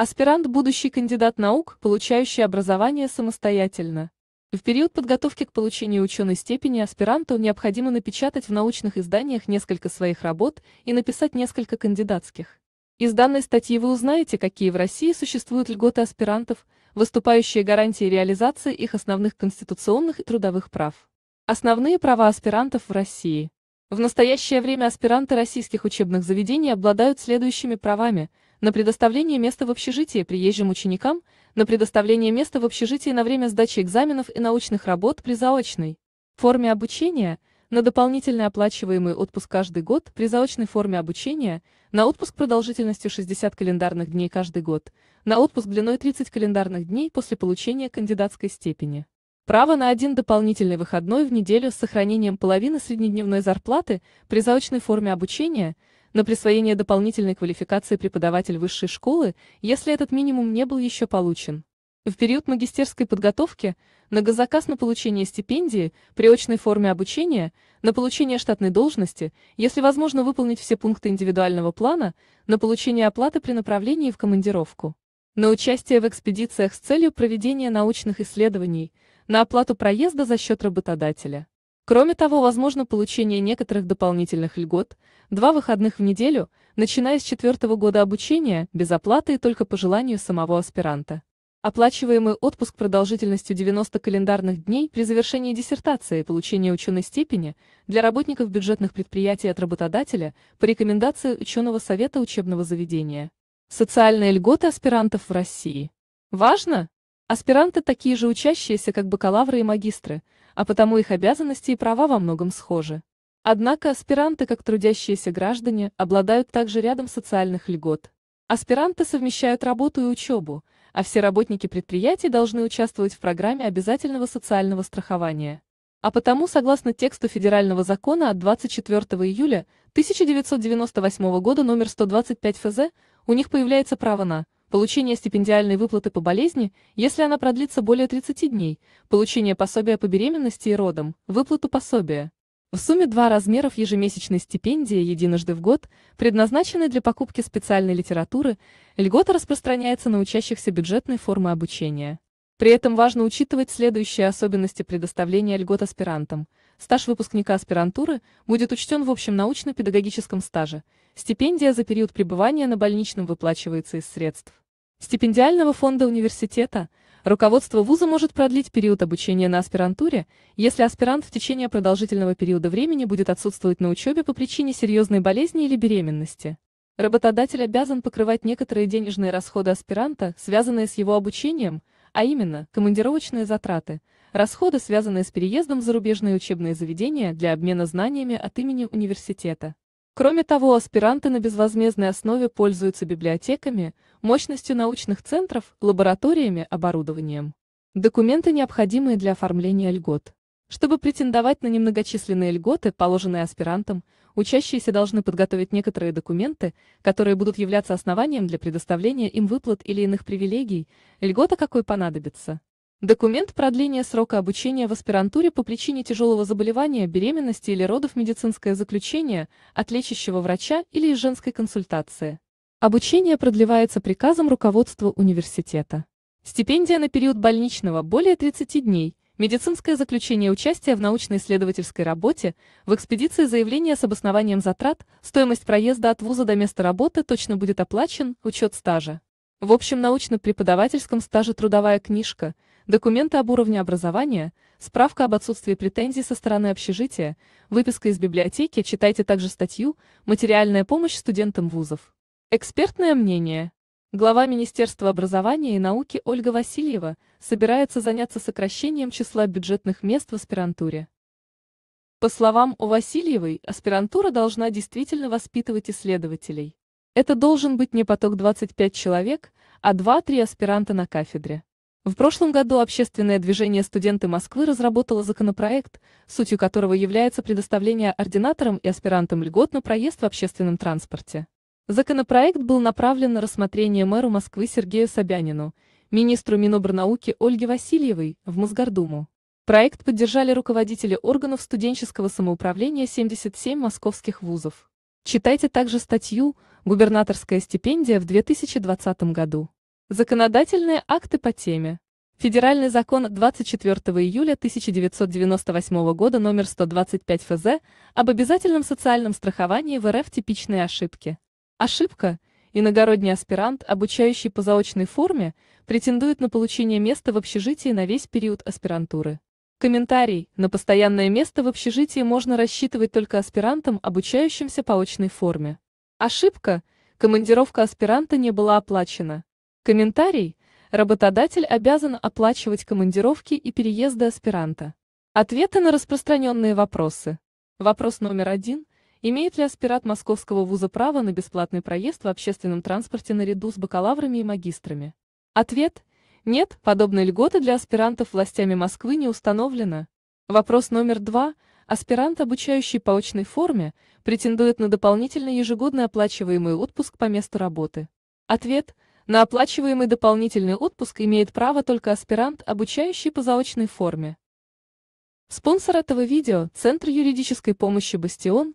Аспирант – будущий кандидат наук, получающий образование самостоятельно. В период подготовки к получению ученой степени аспиранту необходимо напечатать в научных изданиях несколько своих работ и написать несколько кандидатских. Из данной статьи вы узнаете, какие в России существуют льготы аспирантов, выступающие гарантии реализации их основных конституционных и трудовых прав. Основные права аспирантов в России. В настоящее время аспиранты российских учебных заведений обладают следующими правами – на предоставление места в общежитии приезжим ученикам, на предоставление места в общежитии на время сдачи экзаменов и научных работ при заочной форме обучения, на дополнительный оплачиваемый отпуск каждый год при заочной форме обучения, на отпуск продолжительностью 60 календарных дней каждый год, на отпуск длиной 30 календарных дней после получения кандидатской степени. Право на один дополнительный выходной в неделю с сохранением половины среднедневной зарплаты при заочной форме обучения – на присвоение дополнительной квалификации преподаватель высшей школы, если этот минимум не был еще получен. В период магистерской подготовки на многозаказ на получение стипендии при очной форме обучения, на получение штатной должности, если возможно выполнить все пункты индивидуального плана, на получение оплаты при направлении в командировку, на участие в экспедициях с целью проведения научных исследований, на оплату проезда за счет работодателя. Кроме того, возможно получение некоторых дополнительных льгот, два выходных в неделю, начиная с четвертого года обучения, без оплаты и только по желанию самого аспиранта. Оплачиваемый отпуск продолжительностью 90 календарных дней при завершении диссертации и получении ученой степени для работников бюджетных предприятий от работодателя по рекомендации ученого совета учебного заведения. Социальные льготы аспирантов в России. Важно, Аспиранты такие же учащиеся, как бакалавры и магистры, а потому их обязанности и права во многом схожи. Однако аспиранты, как трудящиеся граждане, обладают также рядом социальных льгот. Аспиранты совмещают работу и учебу, а все работники предприятий должны участвовать в программе обязательного социального страхования. А потому, согласно тексту федерального закона от 24 июля 1998 года номер 125 ФЗ, у них появляется право на получение стипендиальной выплаты по болезни, если она продлится более 30 дней, получение пособия по беременности и родам, выплату пособия. В сумме два размеров ежемесячной стипендии единожды в год, предназначенной для покупки специальной литературы, льгота распространяется на учащихся бюджетной формы обучения. При этом важно учитывать следующие особенности предоставления льгот аспирантам – стаж выпускника аспирантуры будет учтен в общем научно-педагогическом стаже, стипендия за период пребывания на больничном выплачивается из средств. Стипендиального фонда университета руководство вуза может продлить период обучения на аспирантуре, если аспирант в течение продолжительного периода времени будет отсутствовать на учебе по причине серьезной болезни или беременности. Работодатель обязан покрывать некоторые денежные расходы аспиранта, связанные с его обучением – а именно командировочные затраты, расходы, связанные с переездом в зарубежные учебные заведения для обмена знаниями от имени университета. Кроме того, аспиранты на безвозмездной основе пользуются библиотеками, мощностью научных центров, лабораториями, оборудованием. Документы, необходимые для оформления льгот. Чтобы претендовать на немногочисленные льготы, положенные аспирантам, учащиеся должны подготовить некоторые документы, которые будут являться основанием для предоставления им выплат или иных привилегий, льгота какой понадобится. Документ продления срока обучения в аспирантуре по причине тяжелого заболевания, беременности или родов медицинское заключение от лечащего врача или из женской консультации. Обучение продлевается приказом руководства университета. Стипендия на период больничного более 30 дней, Медицинское заключение участия в научно-исследовательской работе, в экспедиции заявление с обоснованием затрат, стоимость проезда от вуза до места работы точно будет оплачен, учет стажа. В общем научно-преподавательском стаже трудовая книжка, документы об уровне образования, справка об отсутствии претензий со стороны общежития, выписка из библиотеки, читайте также статью «Материальная помощь студентам вузов». Экспертное мнение. Глава Министерства образования и науки Ольга Васильева собирается заняться сокращением числа бюджетных мест в аспирантуре. По словам у Васильевой, аспирантура должна действительно воспитывать исследователей. Это должен быть не поток 25 человек, а 2-3 аспиранта на кафедре. В прошлом году общественное движение «Студенты Москвы» разработало законопроект, сутью которого является предоставление ординаторам и аспирантам льгот на проезд в общественном транспорте. Законопроект был направлен на рассмотрение мэру Москвы Сергею Собянину, министру Минобрнауки Ольге Васильевой в Мосгордуму. Проект поддержали руководители органов студенческого самоуправления 77 московских вузов. Читайте также статью «Губернаторская стипендия в 2020 году». Законодательные акты по теме. Федеральный закон 24 июля 1998 года номер 125 ФЗ об обязательном социальном страховании в РФ типичные ошибки. Ошибка. Иногородний аспирант, обучающий по заочной форме, претендует на получение места в общежитии на весь период аспирантуры. Комментарий. На постоянное место в общежитии можно рассчитывать только аспирантам, обучающимся по очной форме. Ошибка. Командировка аспиранта не была оплачена. Комментарий. Работодатель обязан оплачивать командировки и переезды аспиранта. Ответы на распространенные вопросы. Вопрос номер один. Имеет ли аспират Московского вуза право на бесплатный проезд в общественном транспорте наряду с бакалаврами и магистрами? Ответ – нет, подобной льготы для аспирантов властями Москвы не установлено. Вопрос номер два. Аспирант, обучающий по очной форме, претендует на дополнительный ежегодно оплачиваемый отпуск по месту работы. Ответ – на оплачиваемый дополнительный отпуск имеет право только аспирант, обучающий по заочной форме. Спонсор этого видео – Центр юридической помощи «Бастион»,